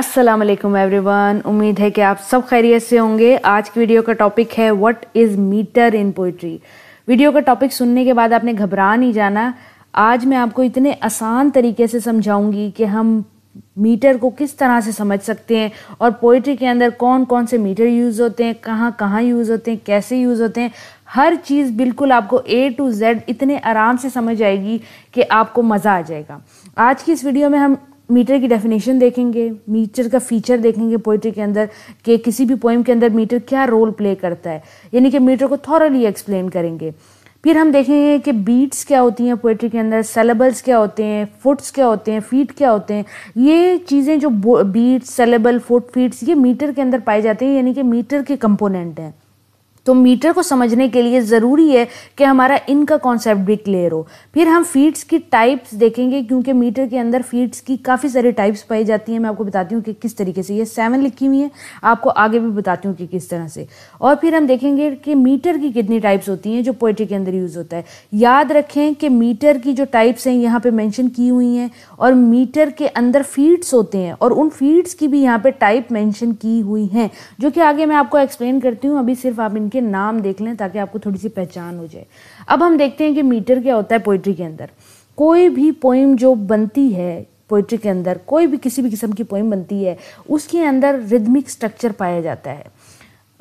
Aslam every one उम्मीद है कि आप सब खैरियत से होंगे आज की वीडियो का टॉपिक है what is metre in poetry video का टॉपिक सुनने के बाद आपने घबरा नहीं जाना आज मैं आपको इतने आसान तरीके से समझाऊंगी कि हम मीटर को किस तरह से समझ सकते हैं और पोइट्री के अंदर कौन कौन से मीटर यूज़ होते हैं कहाँ कहाँ यूज़ होते हैं कैसे यूज़ होते हैं हर चीज़ बिल्कुल आपको ए टू जेड इतने आराम से समझ आएगी कि आपको मज़ा आ जाएगा आज की इस वीडियो में हम मीटर की डेफिनेशन देखेंगे मीटर का फीचर देखेंगे पोइट्री के अंदर कि किसी भी पोइम के अंदर मीटर क्या रोल प्ले करता है यानी कि मीटर को थॉरली एक्सप्लेन करेंगे फिर हम देखेंगे कि बीट्स क्या होती हैं पोइट्री के अंदर सेलेबल्स क्या होते हैं फुट्स क्या होते हैं फीट क्या होते हैं ये चीज़ें जो बीट्स सेलेबल फुट फीट्स ये मीटर के अंदर पाए जाते हैं यानी कि मीटर के कंपोनेंट हैं तो मीटर को समझने के लिए ज़रूरी है कि हमारा इनका कॉन्सेप्ट भी क्लियर हो फिर हम फीड्स की टाइप्स देखेंगे क्योंकि मीटर के अंदर फीड्स की काफ़ी सारी टाइप्स पाई जाती हैं मैं आपको बताती हूँ कि किस तरीके से ये सेवन लिखी हुई है आपको आगे भी बताती हूँ कि किस तरह से और फिर हम देखेंगे कि मीटर की कितनी टाइप्स होती हैं जो पोइट्री के अंदर यूज़ होता है याद रखें कि मीटर की जो टाइप्स हैं यहाँ पर मैंशन की हुई हैं और मीटर के अंदर फीड्स होते हैं और उन फीड्स की भी यहाँ पर टाइप मैंशन की हुई हैं जो कि आगे मैं आपको एक्सप्लेन करती हूँ अभी सिर्फ आप इन उनके नाम देख लें ताकि आपको थोड़ी सी पहचान हो जाए अब हम देखते हैं कि मीटर क्या होता है पोइट्री के अंदर कोई भी पोइम जो बनती है पोइट्री के अंदर कोई भी किसी भी किस्म की पोइम बनती है उसके अंदर रिदमिक स्ट्रक्चर पाया जाता है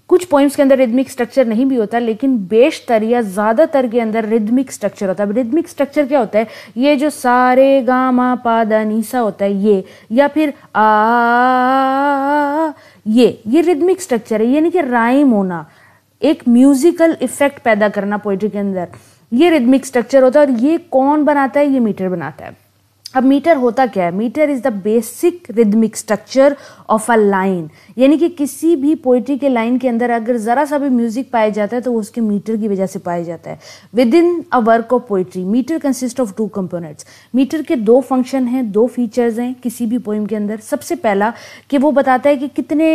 कुछ पोइम्स के अंदर रिदमिक स्ट्रक्चर नहीं भी होता लेकिन बेशतर या ज़्यादातर के अंदर रिदमिक स्ट्रक्चर होता है रिदमिक स्ट्रक्चर क्या होता है ये जो सारे गा मा पादा नीसा होता है ये या फिर आ ये ये रिदमिक स्ट्रक्चर है यानी कि राइम होना एक म्यूजिकल इफेक्ट पैदा करना पोइट्री के अंदर ये रिदमिक स्ट्रक्चर होता है और ये कौन बनाता है ये मीटर बनाता है अब मीटर होता क्या है metre is the basic rhythmic structure of a line यानी कि किसी भी पोइट्री के लाइन के अंदर अगर ज़रा सा भी म्यूजिक पाया जाता है तो वो उसके मीटर की वजह से पाया जाता है within a work of poetry meter consist of two components meter के दो फंक्शन हैं दो फीचर्स हैं किसी भी पोइम के अंदर सबसे पहला कि वो बताता है कि कितने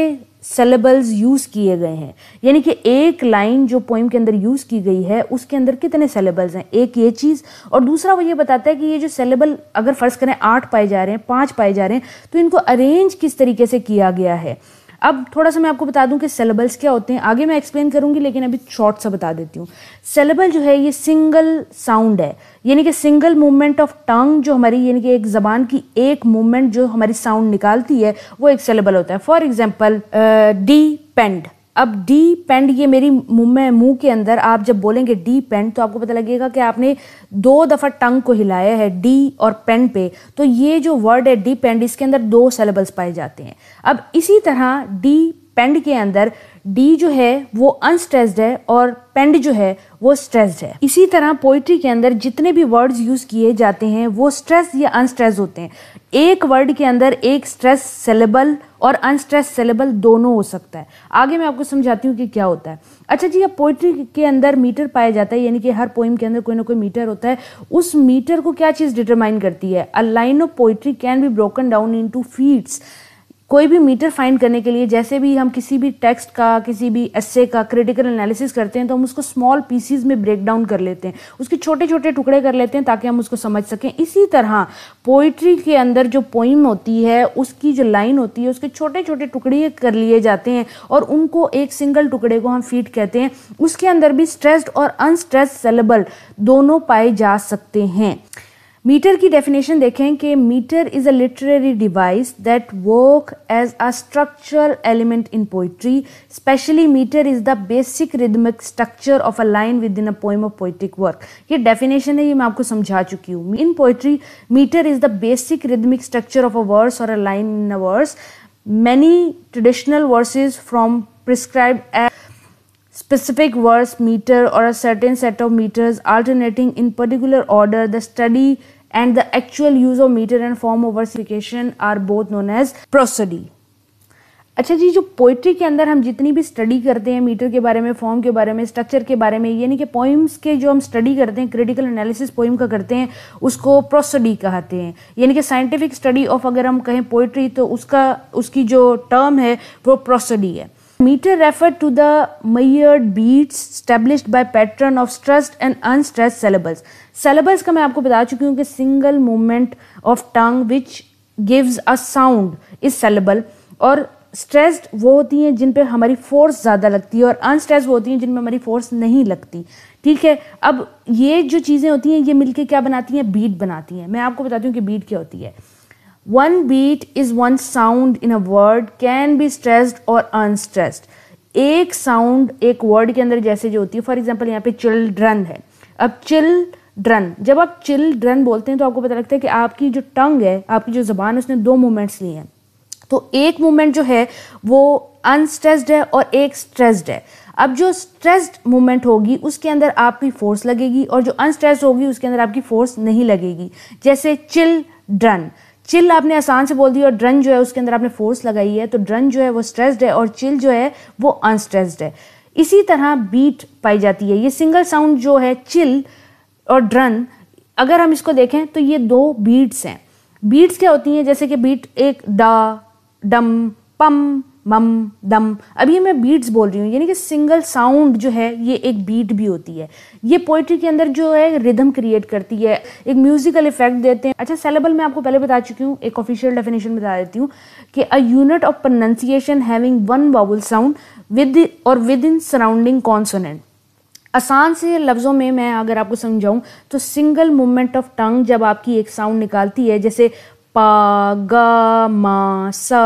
सेलेबल्स यूज़ किए गए हैं यानी कि एक लाइन जो पोइम के अंदर यूज़ की गई है उसके अंदर कितने सेलेबल्स हैं एक ये चीज़ और दूसरा वो ये बताता है कि ये जो सेलेबल अगर फ़र्ज़ करें आठ पाए जा रहे हैं पाँच पाए जा रहे हैं तो इनको अरेंज किस तरीके से किया गया है अब थोड़ा सा मैं आपको बता दूं कि सेलेबल्स क्या होते हैं आगे मैं एक्सप्लेन करूंगी लेकिन अभी शॉर्ट सा बता देती हूँ सेलेबल जो है ये सिंगल साउंड है यानी कि सिंगल मूवमेंट ऑफ टंग जो हमारी यानी कि एक जबान की एक मूवमेंट जो हमारी साउंड निकालती है वो एक सेलेबल होता है फॉर एग्जाम्पल डी पेंड अब डी पेंड ये मेरी मुँह में मुंह के अंदर आप जब बोलेंगे डी पेंड तो आपको पता लगेगा कि आपने दो दफ़ा टंग को हिलाया है डी और पेन पे तो ये जो वर्ड है डी पेंड इसके अंदर दो सेलेबल्स पाए जाते हैं अब इसी तरह डी पेंड के अंदर डी जो है वो अनस्ट्रेस्ड है और पेंड जो है वो स्ट्रेस्ड है इसी तरह पोइट्री के अंदर जितने भी वर्ड्स यूज़ किए जाते हैं वो स्ट्रेस या अनस्ट्रेस होते हैं एक वर्ड के अंदर एक स्ट्रेस सेलेबल और अनस्ट्रेस सेलेबल दोनों हो सकता है आगे मैं आपको समझाती हूँ कि क्या होता है अच्छा जी अब पोइट्री के अंदर मीटर पाया जाता है यानी कि हर पोइम के अंदर कोई ना कोई मीटर होता है उस मीटर को क्या चीज़ डिटरमाइन करती है a line of poetry can be broken down into feets कोई भी मीटर फाइंड करने के लिए जैसे भी हम किसी भी टेक्स्ट का किसी भी एस्से का क्रिटिकल एनालिसिस करते हैं तो हम उसको स्मॉल पीसीज में ब्रेक डाउन कर लेते हैं उसके छोटे छोटे टुकड़े कर लेते हैं ताकि हम उसको समझ सकें इसी तरह पोइट्री के अंदर जो पोइम होती है उसकी जो लाइन होती है उसके छोटे छोटे टुकड़े कर लिए जाते हैं और उनको एक सिंगल टुकड़े को हम फीट कहते हैं उसके अंदर भी स्ट्रेस्ड और अनस्ट्रेस्ड सेलेबल दोनों पाए जा सकते हैं मीटर की डेफिनेशन देखें कि metre is a literary device that work as a structural element in poetry specially metre is the basic rhythmic structure of a line within a poem of poetic work ये definition है ये मैं आपको समझा चुकी हूँ in poetry metre is the basic rhythmic structure of a verse और a line in a verse many traditional verses from prescribe a specific verse metre और अ certain set of metres alternating in particular order the study and the actual use of meter and form of versification are both known as prosody. अच्छा जी जो poetry के अंदर हम जितनी भी study करते हैं मीटर के बारे में फॉर्म के बारे में स्ट्रक्चर के बारे में यानी कि पोइम्स के जो हम स्टडी करते हैं क्रिटिकल एनालिसिस पोइम का करते हैं उसको प्रोसडी कहते हैं यानी कि साइंटिफिक स्टडी ऑफ अगर हम कहें पोइट्री तो उसका उसकी जो टर्म है वो प्रोसडी है Meter referred to the measured beats established by pattern of stressed and unstressed syllables. Syllables का मैं आपको बता चुकी हूँ कि single movement of tongue which gives a sound is syllable और स्ट्रेस्ड वो होती हैं जिन पे हमारी फोर्स ज़्यादा लगती है और अनस्ट्रेस्ड वो होती हैं जिनमें हमारी फोर्स नहीं लगती ठीक है अब ये जो चीज़ें होती हैं ये मिलके क्या बनाती हैं बीट बनाती हैं मैं आपको बताती हूँ कि बीट क्या होती है one beat is one sound in a word can be stressed और अनस्ट्रेस्ड एक साउंड एक वर्ड के अंदर जैसे जो होती है फॉर एग्जाम्पल यहाँ पे चिल्ड्रन है अब चिल ड्रन जब आप चिल ड्रन बोलते हैं तो आपको पता लगता है कि आपकी जो टंग है आपकी जो ज़बान है उसने दो मूवमेंट्स लिए हैं तो एक मूवमेंट जो है वो अनस्ट्रेस्ड है और एक स्ट्रेस्ड है अब जो स्ट्रेस्ड मूवमेंट होगी उसके अंदर आपकी फोर्स लगेगी और जो अनस्ट्रेस्ड होगी उसके अंदर आपकी फोर्स नहीं लगेगी जैसे चिल ड्रन चिल आपने आसान से बोल दी और ड्रन जो है उसके अंदर आपने फोर्स लगाई है तो ड्रन जो है वो स्ट्रेस्ड है और चिल जो है वो अनस्ट्रेस्ड है इसी तरह बीट पाई जाती है ये सिंगल साउंड जो है चिल और ड्रन अगर हम इसको देखें तो ये दो बीट्स हैं बीट्स क्या होती हैं जैसे कि बीट एक डा डम पम मम दम अभी मैं बीट्स बोल रही हूँ यानी कि सिंगल साउंड जो है ये एक बीट भी होती है ये पोइट्री के अंदर जो है रिदम क्रिएट करती है एक म्यूजिकल इफेक्ट देते हैं अच्छा सेलेबल मैं आपको पहले बता चुकी हूँ एक ऑफिशियल डेफिनेशन बता देती हूँ कि a unit of pronunciation having one vowel sound with और विद इन सराउंडिंग कॉन्सोनेंट आसान से लफ्ज़ों में मैं अगर आपको समझाऊं तो सिंगल मूवमेंट ऑफ टंग जब आपकी एक साउंड निकालती है जैसे पा गा मा सा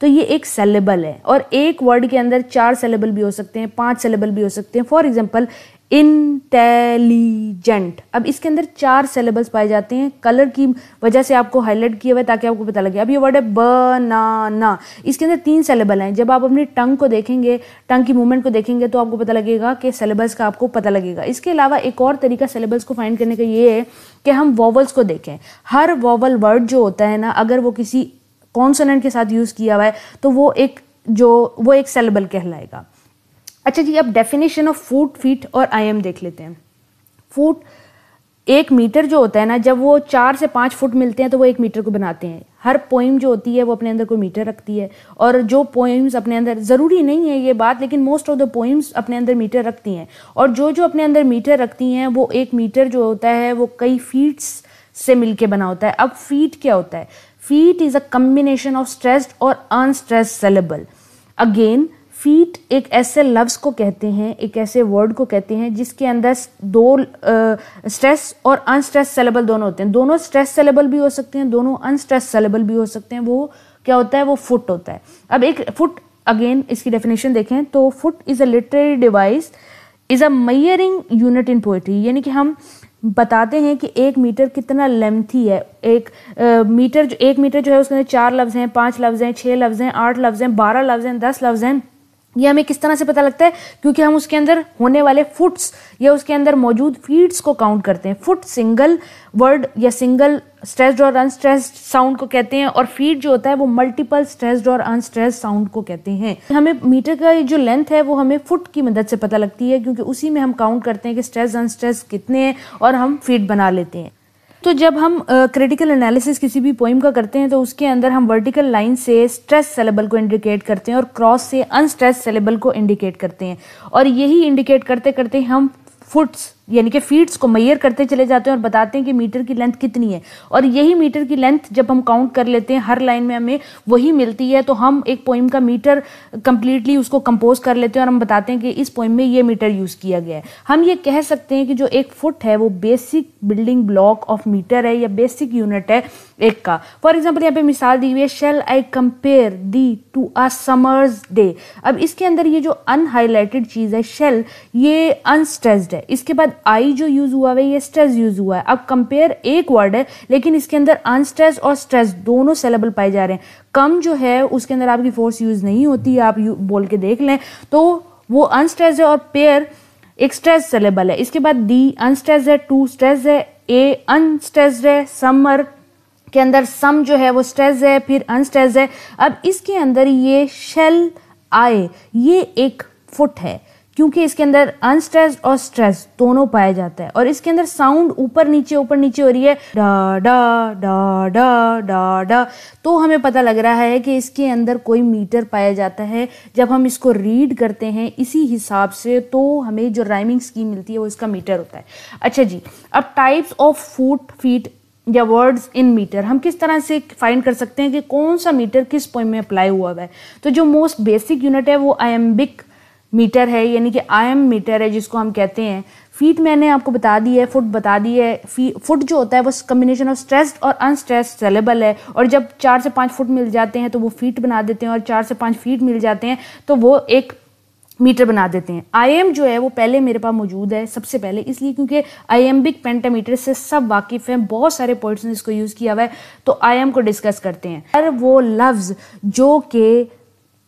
तो ये एक सेलेबल है और एक वर्ड के अंदर चार सेलेबल भी हो सकते हैं पांच सेलेबल भी हो सकते हैं फॉर एग्जाम्पल इंटेलिजेंट अब इसके अंदर चार सिलेबल्स पाए जाते हैं कलर की वजह से आपको हाईलाइट किया हुआ है ताकि आपको पता लगे अब ये वर्ड है बनाना इसके अंदर तीन सेलेबल हैं जब आप अपनी टंग को देखेंगे टंग की मूवमेंट को देखेंगे तो आपको पता लगेगा कि सेलेबस का आपको पता लगेगा इसके अलावा एक और तरीका सेलेबस को फाइंड करने का ये है कि हम वॉवल्स को देखें हर वॉवल वर्ड जो होता है ना अगर वो किसी कॉन्सोनेंट के साथ यूज़ किया हुआ है तो वो एक जो वो एक सेलेबल कहलाएगा अच्छा जी अब डेफिनेशन ऑफ फुट फीट और आई एम देख लेते हैं फुट एक मीटर जो होता है ना जब वो चार से पाँच फुट मिलते हैं तो वो एक मीटर को बनाते हैं हर पोइम जो होती है वो अपने अंदर कोई मीटर रखती है और जो पोइम्स अपने अंदर ज़रूरी नहीं है ये बात लेकिन मोस्ट ऑफ द पोइम्स अपने अंदर मीटर रखती हैं और जो जो अपने अंदर मीटर रखती हैं वो एक मीटर जो होता है वो कई फीट्स से मिल बना होता है अब फीट क्या होता है feet is a combination of stressed और अनस्ट्रेस सेलेबल अगेन फीट एक ऐसे लफ्ज़ को कहते हैं एक ऐसे वर्ड को कहते हैं जिसके अंदर दो स्ट्रेस और अनस्ट्रेस सेलेबल दोनों होते हैं दोनों स्ट्रेस सेलेबल भी हो सकते हैं दोनों अनस्ट्रेस सेलेबल भी हो सकते हैं वो क्या होता है वो फुट होता है अब एक फुट अगेन इसकी डेफिनेशन देखें तो foot is a literary device is a measuring unit in poetry यानी कि हम बताते हैं कि एक मीटर कितना लेंथी है एक आ, मीटर जो एक मीटर जो है उसके अंदर चार लफ्ज़ हैं पाँच लफ्ज़ हैं छः लफ्ज़ हैं आठ लफ्ज़ हैं बारह लफ्ज़ हैं दस लफ्ज़ हैं ये हमें किस तरह से पता लगता है क्योंकि हम उसके अंदर होने वाले फुट्स या उसके अंदर मौजूद फीड्स को काउंट करते हैं फुट सिंगल वर्ड या सिंगल स्ट्रेस्ड और अनस्ट्रेस्ड साउंड को कहते हैं और फीड जो होता है वो मल्टीपल स्ट्रेस्ड और अनस्ट्रेस्ड साउंड को कहते हैं हमें मीटर का जो लेंथ है वो हमें फुट की मदद से पता लगती है क्योंकि उसी में हम काउंट करते हैं कि स्ट्रेस अनस्ट्रेस कितने हैं और हम फीड बना लेते हैं तो जब हम क्रिटिकल एनालिसिस किसी भी पोइम का करते हैं तो उसके अंदर हम वर्टिकल लाइन से स्ट्रेस सेलेबल को इंडिकेट करते हैं और क्रॉस से अनस्ट्रेस सेलेबल को इंडिकेट करते हैं और यही इंडिकेट करते करते हम फुट्स यानी कि फीट्स को मैयर करते चले जाते हैं और बताते हैं कि मीटर की लेंथ कितनी है और यही मीटर की लेंथ जब हम काउंट कर लेते हैं हर लाइन में हमें वही मिलती है तो हम एक पोइम का मीटर कंप्लीटली उसको कंपोज कर लेते हैं और हम बताते हैं कि इस पोइम में ये मीटर यूज़ किया गया है हम ये कह सकते हैं कि जो एक फुट है वो basic building block of metre है या बेसिक यूनिट है एक का फॉर एग्जाम्पल यहाँ पे मिसाल दी हुई है shall I compare thee to a summer's day अब इसके अंदर ये जो अनहाईलाइटेड चीज़ है शेल ये अनस्ट्रेस्ड है इसके बाद आई जो यूज हुआ है ये स्ट्रेस यूज हुआ है अब कंपेयर एक वर्ड है लेकिन इसके अंदर अनस्ट्रेस और स्ट्रेस दोनों सेलेबल पाए जा रहे हैं कम जो है उसके अंदर आपकी फोर्स यूज नहीं होती आप बोल के देख लें तो वो अनस्ट्रेस है और पेयर एक स्ट्रेस सेलेबल है इसके बाद डी अनस्ट्रेस है टू स्ट्रेस है ए अनस्ट्रेस है समर के अंदर सम जो है वो स्ट्रेस है फिर अनस्ट्रेस है अब इसके अंदर ये शेल आए ये एक फुट है क्योंकि इसके अंदर अनस्ट्रेस और स्ट्रेस दोनों पाया जाता है और इसके अंदर साउंड ऊपर नीचे ऊपर नीचे हो रही है डा डा डा डा डा डा तो हमें पता लग रहा है कि इसके अंदर कोई मीटर पाया जाता है जब हम इसको रीड करते हैं इसी हिसाब से तो हमें जो राइमिंग स्कीम मिलती है वो इसका मीटर होता है अच्छा जी अब टाइप्स ऑफ फूट फीट या वर्ड्स इन मीटर हम किस तरह से फाइंड कर सकते हैं कि कौन सा मीटर किस पॉइंट में अप्लाई हुआ हुआ है तो जो मोस्ट बेसिक यूनिट है वो आयम्बिक मीटर है यानी कि आई एम मीटर है जिसको हम कहते हैं फीट मैंने आपको बता दी है फुट बता दी है फी फुट जो होता है वो कम्बिनेशन ऑफ स्ट्रेस्ड और अनस्ट्रेस्ड सेलेबल है और जब चार से पाँच फुट मिल जाते हैं तो वो फीट बना देते हैं और चार से पाँच फीट मिल जाते हैं तो वो एक मीटर बना देते हैं आई एम जो है वो पहले मेरे पास मौजूद है सबसे पहले इसलिए क्योंकि आई एम बिग पेंटामीटर से सब वाकिफ़ हैं बहुत सारे पोइट्स ने इसको यूज़ किया हुआ है तो आई एम को डिस्कस करते हैं हर वो लफ्ज़ जो कि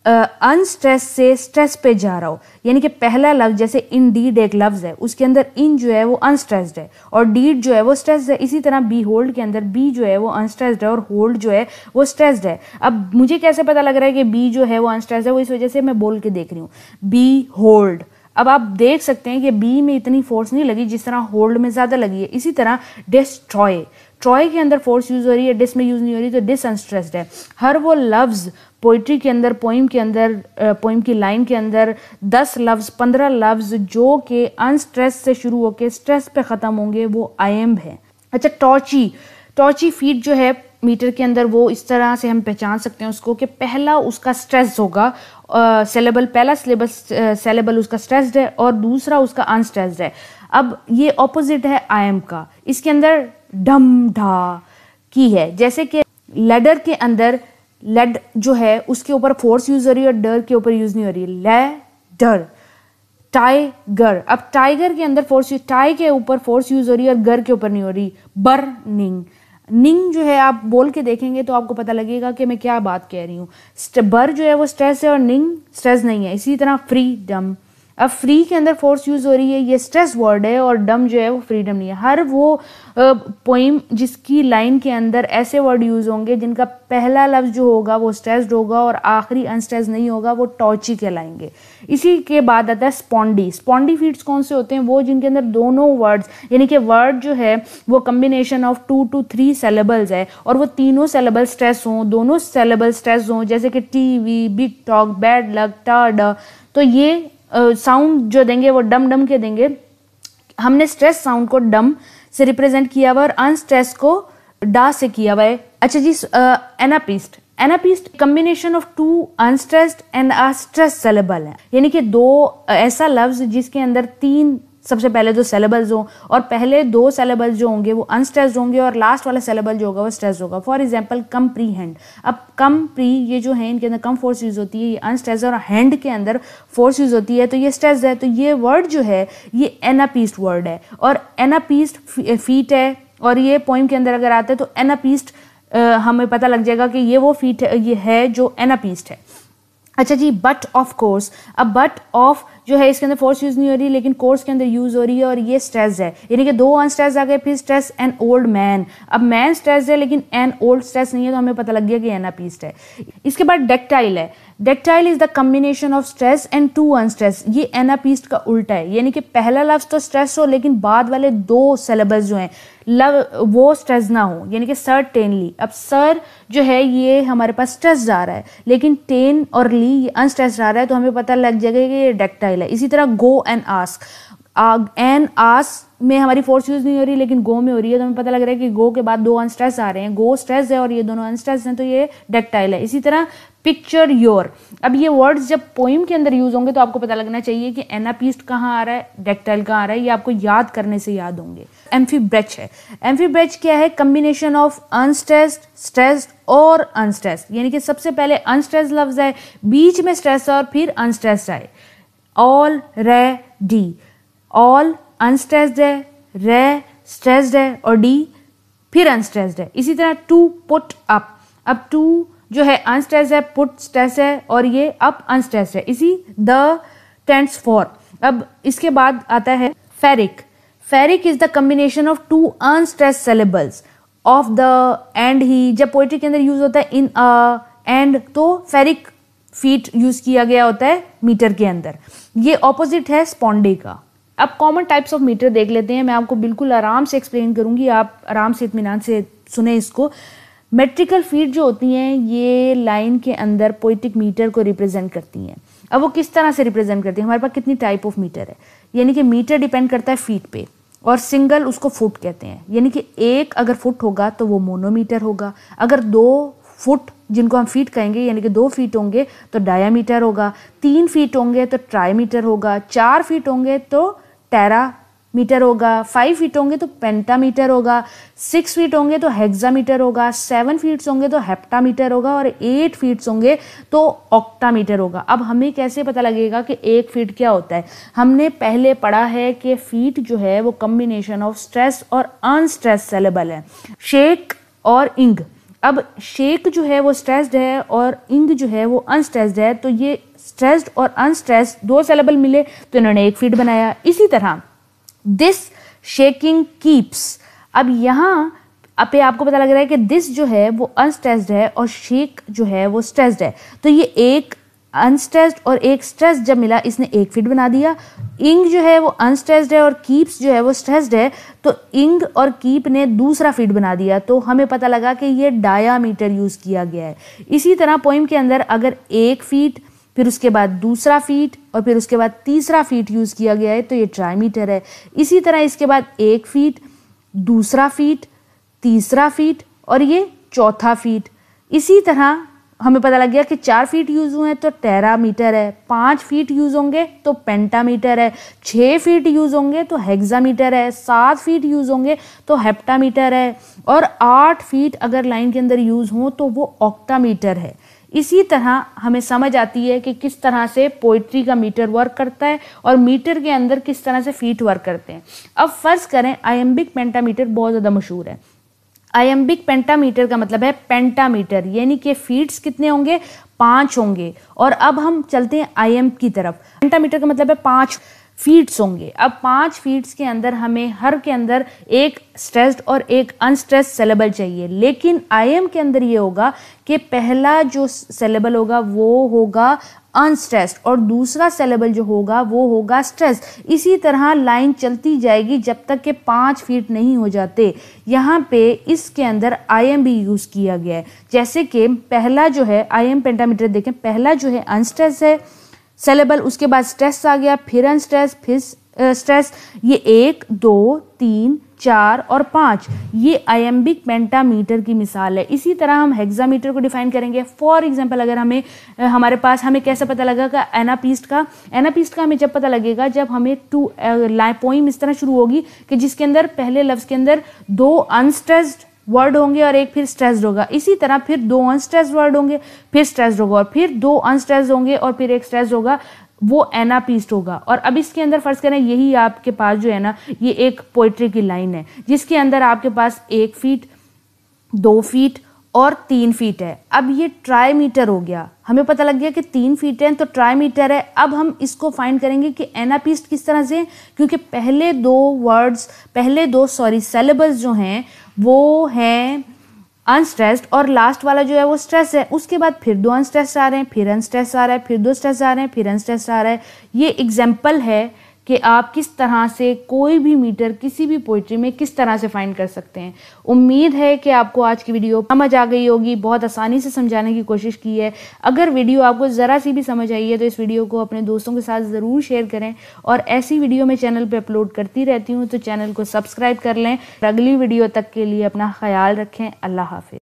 अनस्ट्रेस uh, से स्ट्रेस पे जा रहा हो यानी कि पहला लफ्ज जैसे इन डीड एक लफ्ज है उसके अंदर इन जो है वो अनस्ट्रेस्ड है और डीड जो है वो स्ट्रेस्ड है इसी तरह बी होल्ड के अंदर बी जो है वो अनस्ट्रेस्ड है और होल्ड जो है वो स्ट्रेस्ड है अब मुझे कैसे पता लग रहा है कि बी जो है वो अनस्ट्रेस्ड है वो इस वजह से मैं बोल के देख रही हूँ बी होल्ड अब आप देख सकते हैं कि बी में इतनी फोर्स नहीं लगी जिस तरह होल्ड में ज़्यादा लगी है इसी तरह डिस्ट्रॉय ट्रॉय के अंदर फोर्स यूज़ हो रही है डिस में यूज़ नहीं हो रही तो डिस अनस्ट्रेस्ड है हर वो लफ्ज़ पोइट्री के अंदर पोइम के अंदर पोइम की लाइन के अंदर दस लफ्ज़ पंद्रह लफ्ज़ जो कि अनस्ट्रेस से शुरू होकर स्ट्रेस पे ख़त्म होंगे वो आयम्ब है अच्छा टॉर्ची टॉर्ची फीट जो है मीटर के अंदर वो इस तरह से हम पहचान सकते हैं उसको कि पहला उसका स्ट्रेस होगा सेलेबल पहला सिलेबस सेलेबल उसका स्ट्रेस्ड है और दूसरा उसका अनस्ट्रेस्ड है अब ये ऑपोजिट है आयम का इसके अंदर डम ढा की है जैसे कि लेडर के अंदर लेड जो है उसके ऊपर फोर्स यूज हो रही है और डर के ऊपर यूज नहीं हो रही है ले डर टाइगर अब टाइगर के अंदर फोर्स टाई के ऊपर फोर्स यूज हो रही है और गर के ऊपर नहीं हो रही बर्निंग निंग जो है आप बोल के देखेंगे तो आपको पता लगेगा कि मैं क्या बात कह रही हूँ बर जो है वो स्ट्रेस है और निंग स्ट्रेस नहीं है इसी तरह फ्रीडम अब फ्री के अंदर फोर्स यूज़ हो रही है ये स्ट्रेस वर्ड है और डम जो है वो फ्रीडम नहीं है हर वो पोइम जिसकी लाइन के अंदर ऐसे वर्ड यूज़ होंगे जिनका पहला लफ्ज़ जो होगा वो स्ट्रेस्ड होगा और आखिरी अनस्ट्रेस नहीं होगा वो टॉची कहलाएंगे इसी के बाद आता है स्पॉन्डी स्पॉन्डी फीड्स कौन से होते हैं वो जिनके अंदर दोनों वर्ड्स यानी कि वर्ड जो है वो combination of two two three syllables है और वो तीनों सेलेबल स्ट्रेस हों दोनों सेलेबल स्ट्रेस हों जैसे कि T V big talk bad luck टाड तो ये साउंड जो देंगे वो डम डम के देंगे हमने स्ट्रेस साउंड को डम से रिप्रेजेंट किया हुआ और अनस्ट्रेस को डा से किया हुआ है अच्छा जी anapest anapest combination of two unstressed and a stress syllable है यानी कि दो ऐसा लफ्ज जिसके अंदर तीन सबसे पहले दो सेलेबल्स हों और पहले दो सेलेबल जो होंगे वो अनस्ट्रेस होंगे और लास्ट वाला सेलेबल जो होगा वो स्ट्रेस होगा for example comprehend अब कम प्री ये जो है इनके अंदर कम फोर्स यूज़ होती है ये अनस्ट्रेस और हैंड के अंदर फोर्स यूज़ होती है तो ये स्ट्रेस है तो ये वर्ड जो है ये एनापीस्ट वर्ड है और एनापीस्ट फीट eh, है और ये पोइम के अंदर अगर आता है तो एनापीस्ट हमें पता लग जाएगा कि ये वो फीट ये है जो एनापीस्ट है अच्छा जी बट ऑफ कोर्स अब बट ऑफ जो है इसके अंदर फोर्स यूज़ नहीं हो रही लेकिन कोर्स के अंदर यूज़ हो रही है और ये स्ट्रेस है यानी कि दो अनस्ट्रेस आ गए फिर स्ट्रेस एन ओल्ड मैन अब मैन स्ट्रेस है लेकिन एन ओल्ड स्ट्रेस नहीं है तो हमें पता लग गया कि एना पीस्ट है इसके बाद डेक्टाइल है dactyl is the combination of stress and two unstress ये एना पीस्ट का उल्टा है यानी कि पहला लफ्ज तो स्ट्रेस हो लेकिन बाद वाले दो सिलेबस जो हैं लव वो स्ट्रेस ना हो यानी कि सर टेन ली अब सर जो है ये हमारे पास स्ट्रेस जा रहा है लेकिन टेन और ली ये अनस्ट्रेस जा रहा है तो हमें पता लग जाएगा कि ये डेक्टाइल स्टाइल है इसी तरह go and ask an ass में हमारी फोर्स यूज़ नहीं हो रही लेकिन गो में हो रही है तो हमें पता लग रहा है कि गो के बाद दो अनस्ट्रेस आ रहे हैं गो स्ट्रेस है और ये दोनों अनस्ट्रेस हैं तो ये डेक्टाइल है इसी तरह पिक्चर योर अब ये वर्ड्स जब पोइम के अंदर यूज़ होंगे तो आपको पता लगना चाहिए कि एनापीस्ट कहाँ आ रहा है डेक्टाइल कहाँ आ रहा है ये आपको याद करने से याद होंगे एम्फीब्रेच है एम्फीब्रेच क्या है कम्बिनेशन ऑफ अनस्ट्रेस स्ट्रेस और अनस्ट्रेस यानी कि सबसे पहले अनस्ट्रेस लफ्ज़ है बीच में स्ट्रेस और फिर अनस्ट्रेस आए ऑल रे डी ऑल अनस्ट्रेस्ड है रे स्ट्रेस्ड है और डी फिर अनस्ट्रेस्ड है इसी तरह टू पुट अप अब टू जो है अनस्ट्रेस है पुट स्ट्रेस है और ये अप अनस्ट्रेस्ड है इसी द टेंस फॉर अब इसके बाद आता है pyrrhic pyrrhic is the combination of two unstress syllables of the end ही जब पोइट्री के अंदर यूज होता है इन अ एंड तो फेरिक फीट यूज किया गया होता है मीटर के अंदर ये ऑपोजिट है स्पॉन्डे का अब कॉमन टाइप्स ऑफ मीटर देख लेते हैं मैं आपको बिल्कुल आराम से एक्सप्लेन करूँगी आप आराम से इतमान से सुने इसको मेट्रिकल फीट जो होती हैं ये लाइन के अंदर पोइटिक मीटर को रिप्रेजेंट करती हैं अब वो किस तरह से रिप्रेजेंट करती हैं हमारे पास कितनी टाइप ऑफ मीटर है यानी कि मीटर डिपेंड करता है फीट पे और सिंगल उसको फुट कहते हैं यानी कि एक अगर फुट होगा तो वो मोनोमीटर होगा अगर दो फुट जिनको हम फीट कहेंगे यानी कि दो फीट होंगे तो डायामीटर होगा तीन फीट होंगे तो ट्राईमीटर होगा चार फीट होंगे तो टेरा मीटर होगा फाइव फीट होंगे तो पेंटामीटर होगा सिक्स फीट होंगे तो हेक्सामीटर होगा सेवन फीट्स होंगे तो हेप्टामीटर होगा और एट फीट्स होंगे तो ऑक्टामीटर होगा अब हमें कैसे पता लगेगा कि एक फीट क्या होता है हमने पहले पढ़ा है कि फीट जो है वो कम्बिनेशन ऑफ स्ट्रेस और अनस्ट्रेस सेलेबल है शेक और इंग अब शेक जो है वो स्ट्रेस्ड है और इंग जो है वो अनस्ट्रेस्ड है तो ये स्ट्रेस्ड और अनस्ट्रेस्ड दो सेलेबल मिले तो इन्होंने एक फीट बनाया इसी तरह दिस शेकिंग कीप्स अब यहाँ अब पे आपको पता लग रहा है कि दिस जो है वो अनस्ट्रेस्ड है और शेक जो है वो स्ट्रेस्ड है तो ये एक अनस्ट्रेस्ड और एक स्ट्रेस जब मिला इसने एक फिट बना दिया इंग जो है वो अनस्ट्रेस्ड है और कीप्स जो है वो स्ट्रेस्ड है तो इंग और कीप ने दूसरा फीड बना दिया तो हमें पता लगा कि ये डायामीटर यूज़ किया गया है इसी तरह पोइम के अंदर अगर एक फीट फिर उसके बाद दूसरा फीट और फिर उसके बाद तीसरा फीट यूज़ किया गया है तो ये ट्राईमीटर है इसी तरह इसके बाद एक फीट दूसरा फीट तीसरा फीट और ये चौथा फीट इसी तरह हमें पता लग गया कि चार फीट यूज़ हुए हैं तो टेरा मीटर है पाँच फीट यूज़ होंगे तो पेंटामीटर है छः फीट यूज़ होंगे तो हेक्सामीटर है सात फीट यूज़ होंगे तो हेप्टा मीटर है और आठ फीट अगर लाइन के अंदर यूज़ हों तो वो ऑक्टामीटर मीटर है इसी तरह हमें समझ आती है कि किस तरह से पोइट्री का मीटर वर्क करता है और मीटर के अंदर किस तरह से फीट वर्क करते हैं अब फ़र्ज़ करें आयम्बिक पेंटामीटर बहुत ज़्यादा मशहूर है आयम्बिक पेंटामीटर का मतलब है पेंटामीटर यानी कि फीट्स कितने होंगे पांच होंगे और अब हम चलते हैं आई की तरफ पेंटामीटर का मतलब है पांच फीट्स होंगे अब पांच फीट्स के अंदर हमें हर के अंदर एक स्ट्रेस्ड और एक अनस्ट्रेस्ड सेलेबल चाहिए लेकिन आईएम के अंदर ये होगा कि पहला जो सेलेबल होगा वो होगा अनस्ट्रेस्ड और दूसरा सेलेबल जो होगा वो होगा स्ट्रेस इसी तरह लाइन चलती जाएगी जब तक के पाँच फीट नहीं हो जाते यहाँ पे इसके अंदर आईएम भी यूज़ किया गया है जैसे कि पहला जो है आईएम पेंटामीटर देखें पहला जो है अनस्ट्रेस है सेलेबल उसके बाद स्ट्रेस आ गया फिर स्ट्रेस फिर स्ट्रेस ये एक दो तीन चार और पाँच ये आयम्बिक पेंटामीटर की मिसाल है इसी तरह हम हेक्सामीटर को डिफाइन करेंगे फॉर एग्जांपल अगर हमें हमारे पास हमें कैसे पता का एनापीस्ट का एनापीस्ट का हमें जब पता लगेगा जब हमें टू लाइपोइम इस तरह शुरू होगी कि जिसके अंदर पहले लफ्ज़ के अंदर दो अनस्ट्रेस्ड वर्ड होंगे और एक फिर स्ट्रेस्ड होगा इसी तरह फिर दो अनस्ट्रेस वर्ड होंगे फिर स्ट्रेस्ड होगा और फिर दो अनस्ट्रेस होंगे और फिर एक स्ट्रेस होगा वो एनापीस्ट होगा और अब इसके अंदर फर्ज करें यही आपके पास जो है ना ये एक पोइट्री की लाइन है जिसके अंदर आपके पास एक फीट दो फीट और तीन फीट है अब ये ट्राई मीटर हो गया हमें पता लग गया कि तीन फीट है तो ट्राई मीटर है अब हम इसको फाइंड करेंगे कि एनापीस्ट किस तरह से क्योंकि पहले दो वर्ड्स पहले दो सॉरी सेलेबस जो हैं वो हैं अनस्ट्रेस्ड और लास्ट वाला जो है वो स्ट्रेस है उसके बाद फिर दो अनस्ट्रेस आ रहे हैं फिर अनस्ट्रेस आ रहा है फिर दो स्ट्रेस आ रहे हैं फिर अनस्ट्रेस आ रहा है ये एग्जाम्पल है कि आप किस तरह से कोई भी मीटर किसी भी पोइट्री में किस तरह से फाइंड कर सकते हैं उम्मीद है कि आपको आज की वीडियो समझ आ गई होगी बहुत आसानी से समझाने की कोशिश की है अगर वीडियो आपको ज़रा सी भी समझ आई है तो इस वीडियो को अपने दोस्तों के साथ ज़रूर शेयर करें और ऐसी वीडियो मैं चैनल पर अपलोड करती रहती हूँ तो चैनल को सब्सक्राइब कर लें अगली वीडियो तक के लिए अपना ख्याल रखें अल्लाह हाफिज़